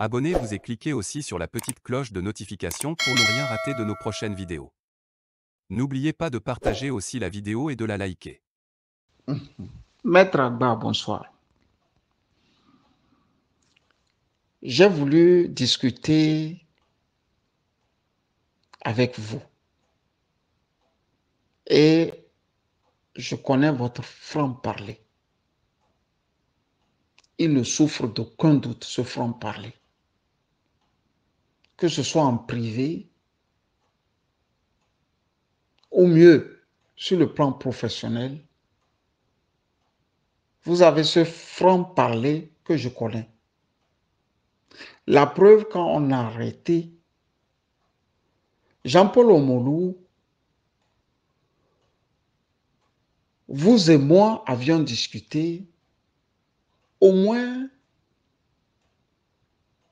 Abonnez-vous et cliquez aussi sur la petite cloche de notification pour ne rien rater de nos prochaines vidéos. N'oubliez pas de partager aussi la vidéo et de la liker. Maître Agba, bonsoir. J'ai voulu discuter avec vous. Et je connais votre franc-parler. Il ne souffre d'aucun doute, ce franc-parler que ce soit en privé, ou mieux, sur le plan professionnel, vous avez ce franc-parler que je connais. La preuve, quand on a arrêté Jean-Paul Omolou, vous et moi avions discuté au moins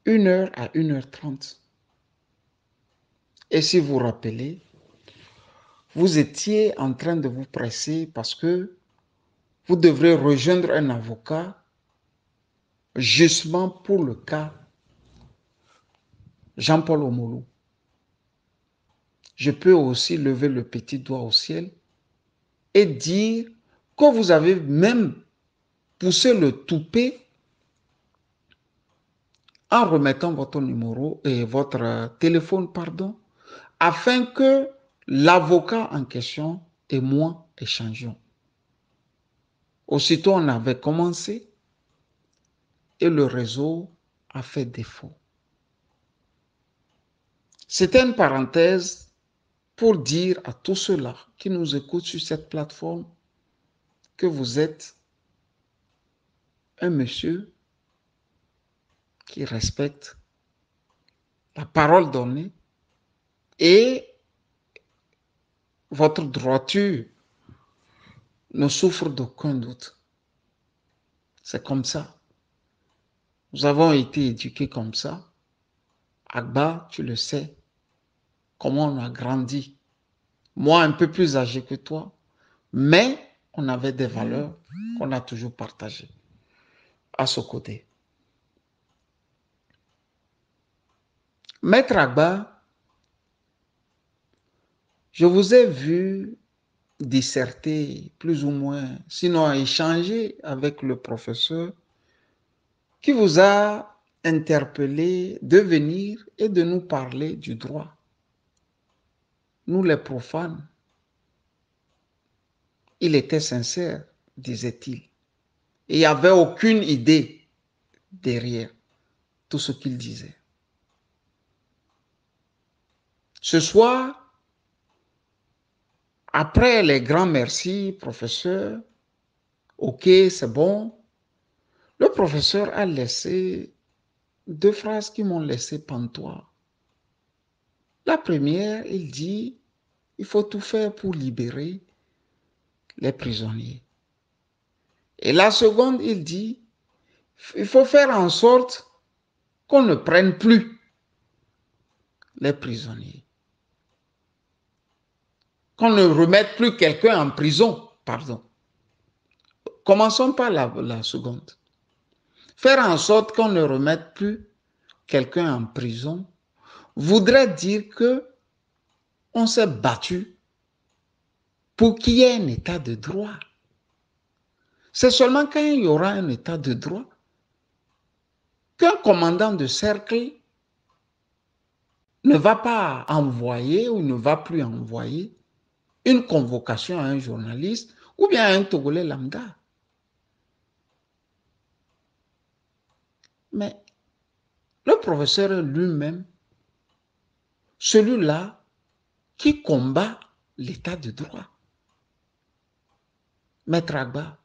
une heure à une heure trente. Et si vous vous rappelez, vous étiez en train de vous presser parce que vous devrez rejoindre un avocat justement pour le cas Jean-Paul Omolou. Je peux aussi lever le petit doigt au ciel et dire que vous avez même poussé le toupet en remettant votre numéro et votre téléphone, pardon, afin que l'avocat en question et moi échangeons. Aussitôt, on avait commencé et le réseau a fait défaut. C'était une parenthèse pour dire à tous ceux-là qui nous écoutent sur cette plateforme que vous êtes un monsieur qui respecte la parole donnée et votre droiture ne souffre d'aucun doute. C'est comme ça. Nous avons été éduqués comme ça. Agba, tu le sais, comment on a grandi. Moi, un peu plus âgé que toi, mais on avait des valeurs qu'on a toujours partagées à ce côté. Maître Agba, je vous ai vu disserter plus ou moins, sinon échanger avec le professeur qui vous a interpellé de venir et de nous parler du droit. Nous les profanes, il était sincère, disait-il. Il n'y avait aucune idée derrière tout ce qu'il disait. Ce soir, après les grands merci, professeur, ok, c'est bon, le professeur a laissé deux phrases qui m'ont laissé pantois. La première, il dit, il faut tout faire pour libérer les prisonniers. Et la seconde, il dit, il faut faire en sorte qu'on ne prenne plus les prisonniers qu'on ne remette plus quelqu'un en prison. Pardon. Commençons par la, seconde. Faire en sorte qu'on ne remette plus quelqu'un en prison voudrait dire que on s'est battu pour qu'il y ait un état de droit. C'est seulement quand il y aura un état de droit qu'un commandant de cercle ne va pas envoyer ou ne va plus envoyer une convocation à un journaliste ou bien à un Togolais lambda. Mais le professeur lui-même, celui-là qui combat l'état de droit. Maître Agba,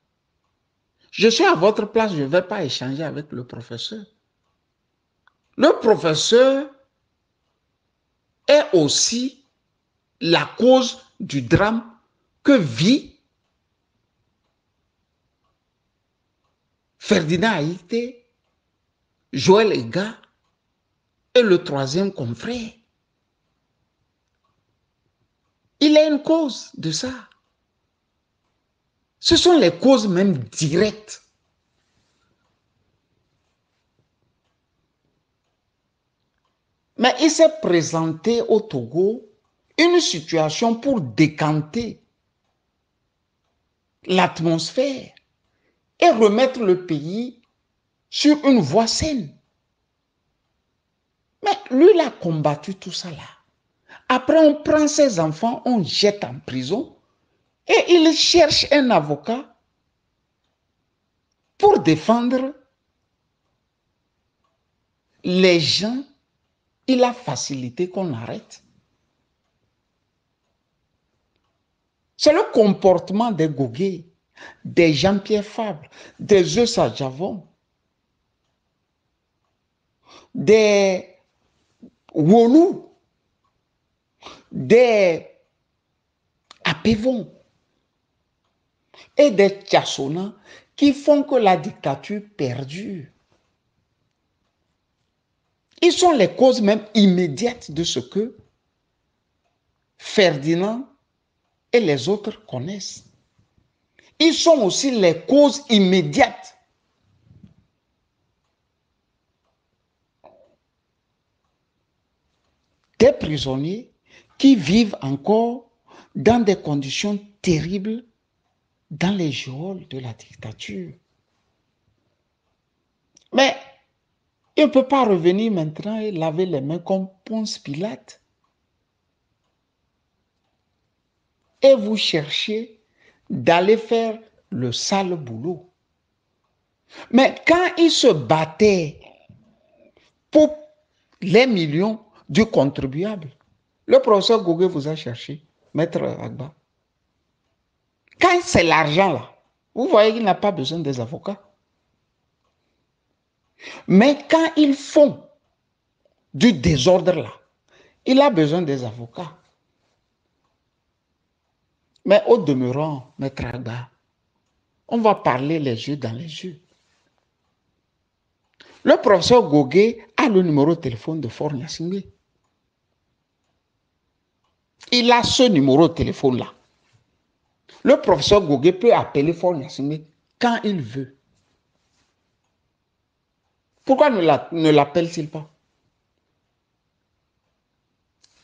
je suis à votre place, je ne vais pas échanger avec le professeur. Le professeur est aussi la cause du drame que vit Ferdinand Haïté, Joël Ega et le troisième confrère. Il a une cause de ça. Ce sont les causes même directes. Mais il s'est présenté au Togo une situation pour décanter l'atmosphère et remettre le pays sur une voie saine. Mais lui, il a combattu tout ça là. Après, on prend ses enfants, on jette en prison et il cherche un avocat pour défendre les gens. Il a facilité qu'on arrête. C'est le comportement des Goguet, des Jean-Pierre Fable, des Eusajavon, Javon, des Wolou, des Apévon et des Tchassona qui font que la dictature perdure. Ils sont les causes même immédiates de ce que Ferdinand et les autres connaissent. Ils sont aussi les causes immédiates. Des prisonniers qui vivent encore dans des conditions terribles dans les geôles de la dictature. Mais il ne peut pas revenir maintenant et laver les mains comme Ponce Pilate. et vous cherchez d'aller faire le sale boulot. Mais quand ils se battaient pour les millions du contribuable, le professeur Gouguet vous a cherché, maître Agba. Quand c'est l'argent là, vous voyez qu'il n'a pas besoin des avocats. Mais quand ils font du désordre là, il a besoin des avocats. Mais au demeurant, maître Aga, on va parler les jeux dans les jeux. Le professeur Goguet a le numéro de téléphone de Fort Il a ce numéro de téléphone-là. Le professeur Goguet peut appeler Fort quand il veut. Pourquoi ne l'appelle-t-il pas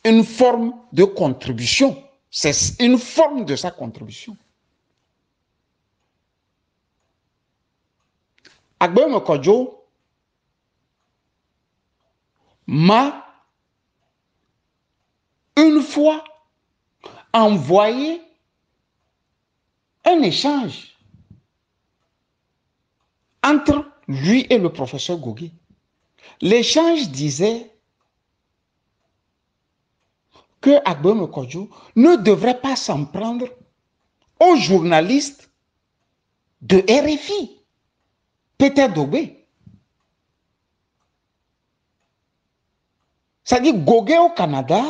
Une forme de contribution c'est une forme de sa contribution. Agbem m'a une fois envoyé un échange entre lui et le professeur Gogui. L'échange disait que Agboeme ne devrait pas s'en prendre aux journalistes de RFI, Peter Dobé. C'est-à-dire, Gogé au Canada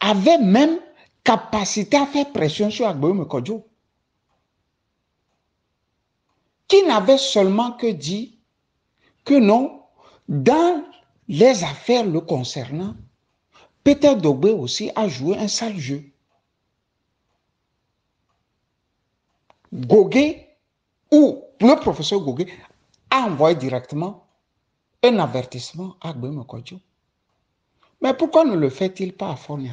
avait même capacité à faire pression sur Agboeme Kodjo, qui n'avait seulement que dit que non, dans les affaires le concernant, Peter Dogbé aussi a joué un sale jeu. Gogé ou le professeur Gogé a envoyé directement un avertissement à Gbemo Mais pourquoi ne le fait-il pas à Fornia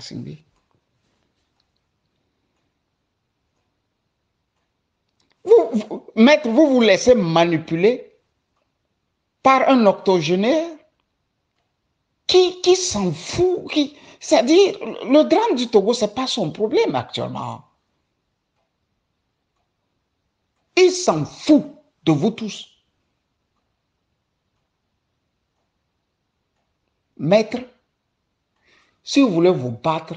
vous, vous, vous vous laissez manipuler par un octogénaire qui, s'en fout, c'est-à-dire, le drame du Togo, ce n'est pas son problème actuellement. Il s'en fout de vous tous. Maître, si vous voulez vous battre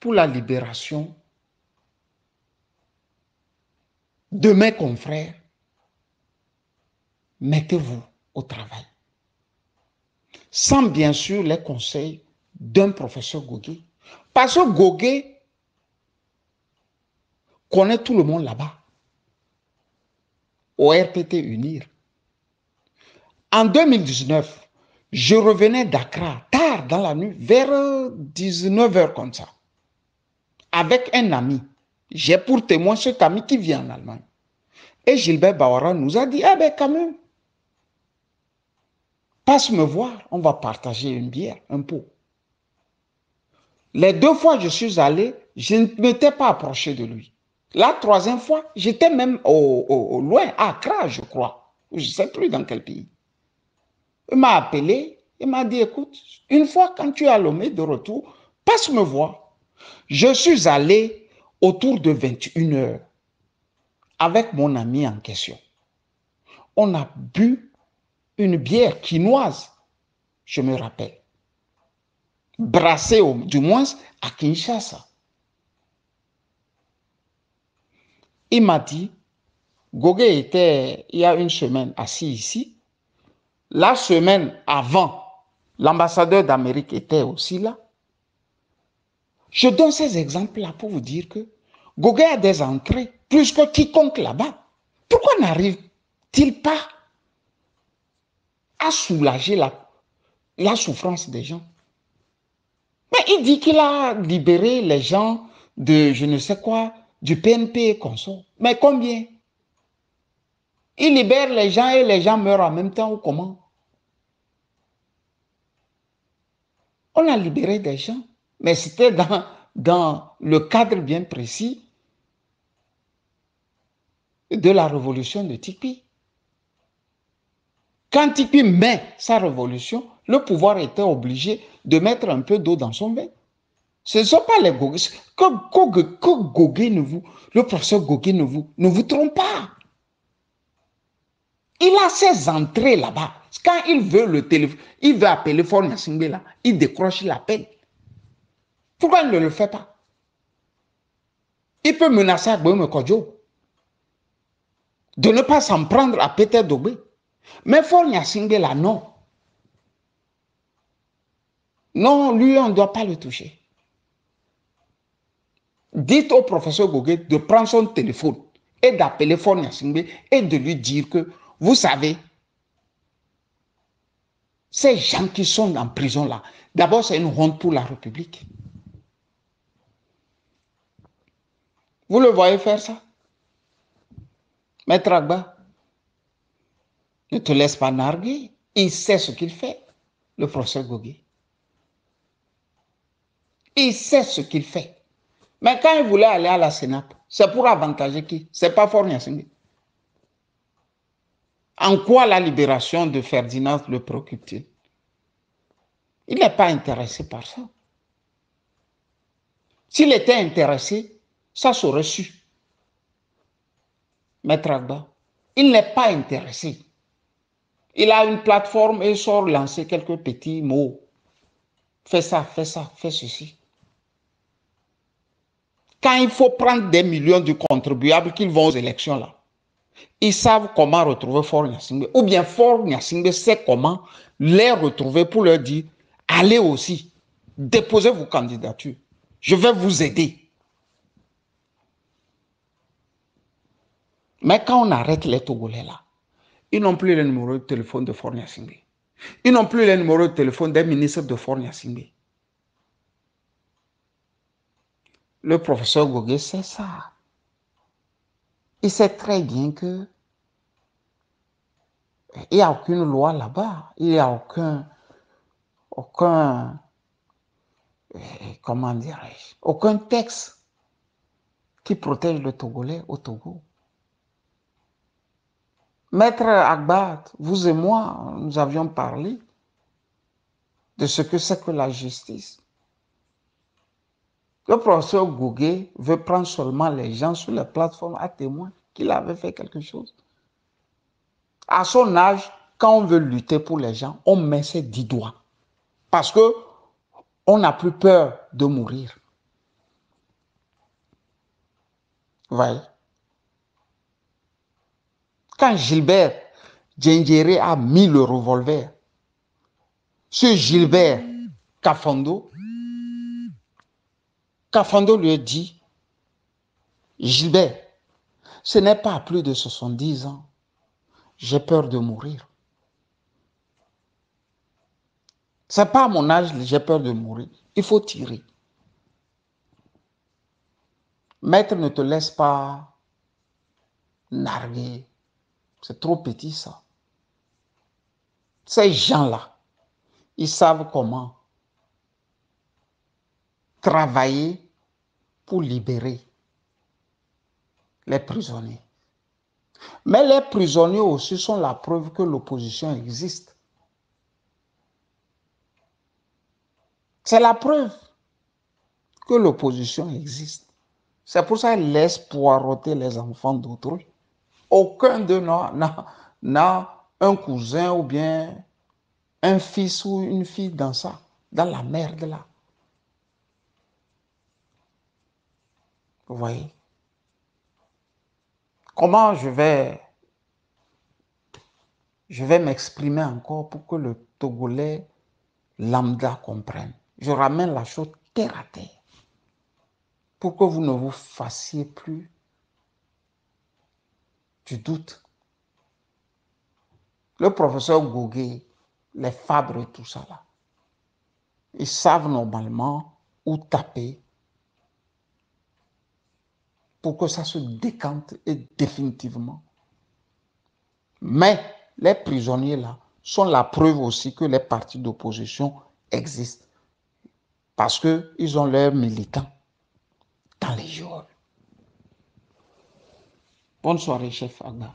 pour la libération de mes confrères, mettez-vous au travail sans bien sûr les conseils d'un professeur Goguet. Parce que Goguet connaît tout le monde là-bas, au RPT Unir. En 2019, je revenais d'Accra, tard dans la nuit, vers 19h euh, comme ça, avec un ami. J'ai pour témoin cet ami qui vient en Allemagne. Et Gilbert Bawara nous a dit, Eh ben quand même, Passe me voir, on va partager une bière, un pot. Les deux fois je suis allé, je ne m'étais pas approché de lui. La troisième fois, j'étais même au, loin, à Accra, je crois. Je ne sais plus dans quel pays. Il m'a appelé, il m'a dit, écoute, une fois quand tu es à de retour, passe me voir. Je suis allé autour de 21 heures avec mon ami en question. On a bu une bière quinoise, je me rappelle. Brassée du moins à Kinshasa. Il m'a dit, Gogé était il y a une semaine assis ici. La semaine avant, l'ambassadeur d'Amérique était aussi là. Je donne ces exemples-là pour vous dire que Gogé a des entrées plus que quiconque là-bas. Pourquoi n'arrive-t-il pas soulager la, souffrance des gens. Mais il dit qu'il a libéré les gens de je ne sais quoi, du PNP et consort. Mais combien Il libère les gens et les gens meurent en même temps ou comment On a libéré des gens, mais c'était dans, dans le cadre bien précis de la révolution de Tipi. Quand il met sa révolution, le pouvoir était obligé de mettre un peu d'eau dans son vin. Ce ne sont pas les gogues. Que, que, ne vous, le professeur Gogues ne vous, ne vous trompe pas. Il a ses entrées là-bas. Quand il veut le téléphone, il veut appeler Fort là, il décroche l'appel. Pourquoi il ne le fait pas Il peut menacer à Kodjo de ne pas s'en prendre à Peter Dobé. Mais Fornia là, non. Non, lui, on ne doit pas le toucher. Dites au professeur Goguet de prendre son téléphone et d'appeler Fornia et de lui dire que, vous savez, ces gens qui sont en prison là, d'abord c'est une honte pour la République. Vous le voyez faire ça Maître Agba ne te laisse pas narguer. Il sait ce qu'il fait, le professeur Gogui. Il sait ce qu'il fait. Mais quand il voulait aller à la Sénat, c'est pour avantager qui C'est pas Fort En quoi la libération de Ferdinand le préoccupe-t-il Il n'est pas intéressé par ça. S'il était intéressé, ça serait su. Mais Agba, il n'est pas intéressé. Il a une plateforme et il sort lancer quelques petits mots. Fais ça, fais ça, fais ceci. Quand il faut prendre des millions de contribuables qu'ils vont aux élections là, ils savent comment retrouver Fort Nyasingbe. Ou bien Fort Nyasingbe sait comment les retrouver pour leur dire allez aussi, déposez vos candidatures. Je vais vous aider. Mais quand on arrête les Togolais là, ils n'ont plus les numéro de téléphone de Fornia Ils n'ont plus les numéro de téléphone des ministres de Fornia Le professeur Gogué sait ça. Il sait très bien que il n'y a aucune loi là-bas. Il n'y a aucun, aucun, eh, comment dirais-je, aucun texte qui protège le Togolais au Togo. Maître Akbar, vous et moi, nous avions parlé de ce que c'est que la justice. Le professeur Gouguet veut prendre seulement les gens sur la plateforme à témoin qu'il avait fait quelque chose. À son âge, quand on veut lutter pour les gens, on met ses dix doigts. Parce que on n'a plus peur de mourir. Vous voyez quand Gilbert Djengere a mis le revolver, ce Gilbert Cafando, Cafando lui a dit, Gilbert, ce n'est pas à plus de 70 ans, j'ai peur de mourir. C'est pas à mon âge, j'ai peur de mourir. Il faut tirer. Maître ne te laisse pas narguer c'est trop petit ça. Ces gens-là, ils savent comment travailler pour libérer les prisonniers. Mais les prisonniers aussi sont la preuve que l'opposition existe. C'est la preuve que l'opposition existe. C'est pour ça qu'ils laissent poireauter les enfants d'autrui. Aucun de nous n'a un cousin ou bien un fils ou une fille dans ça, dans la merde là. Vous voyez Comment je vais, je vais m'exprimer encore pour que le Togolais lambda comprenne Je ramène la chose terre à terre pour que vous ne vous fassiez plus tu doutes. Le professeur Gouguet, les fabres et tout ça là, ils savent normalement où taper pour que ça se décante et définitivement. Mais les prisonniers là sont la preuve aussi que les partis d'opposition existent parce qu'ils ont leurs militants dans les geôles. Bonsoir soirée, chef Anna.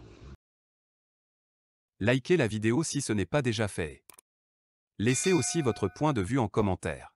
Likez la vidéo si ce n'est pas déjà fait. Laissez aussi votre point de vue en commentaire.